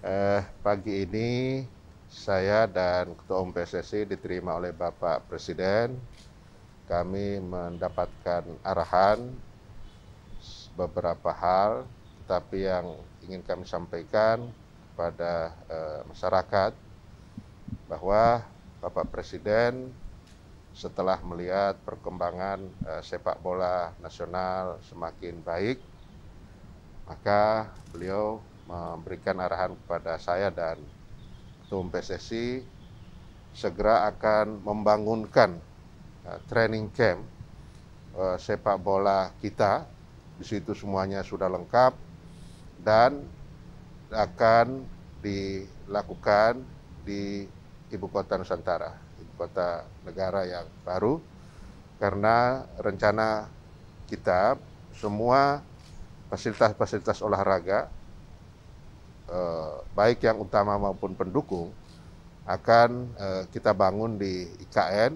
Eh, pagi ini saya dan Ketua Umum PSSI diterima oleh Bapak Presiden. Kami mendapatkan arahan beberapa hal, tetapi yang ingin kami sampaikan kepada eh, masyarakat bahwa Bapak Presiden setelah melihat perkembangan eh, sepak bola nasional semakin baik, maka beliau memberikan arahan kepada saya dan Ketum PSSI segera akan membangunkan uh, training camp uh, sepak bola kita. Di situ semuanya sudah lengkap dan akan dilakukan di ibu kota Nusantara, ibu kota negara yang baru karena rencana kita semua fasilitas-fasilitas olahraga Eh, baik yang utama maupun pendukung akan eh, kita bangun di IKN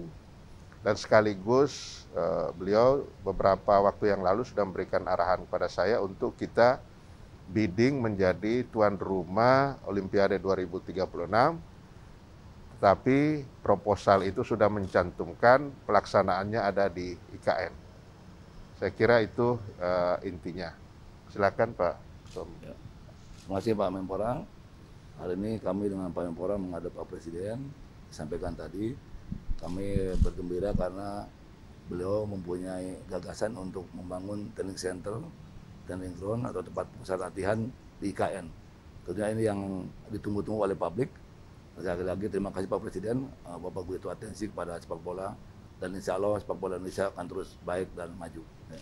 dan sekaligus eh, beliau beberapa waktu yang lalu sudah memberikan arahan kepada saya untuk kita bidding menjadi tuan rumah Olimpiade 2036 tapi proposal itu sudah mencantumkan pelaksanaannya ada di IKN. Saya kira itu uh, intinya. Silakan Pak Ya. Terima kasih Pak Menpora. Hari ini kami dengan Pak Menpora menghadap Pak Presiden. Sampaikan tadi, kami bergembira karena beliau mempunyai gagasan untuk membangun training center, training ground atau tempat pusat latihan di IKN. Tentunya ini yang ditunggu-tunggu oleh publik. Lagi-lagi terima kasih Pak Presiden, eh, Bapak begitu atensi kepada sepak bola dan insya Allah sepak bola Indonesia akan terus baik dan maju. Ya.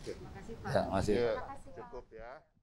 Terima kasih Pak. Ya, terima kasih. Ya, Pak. cukup ya.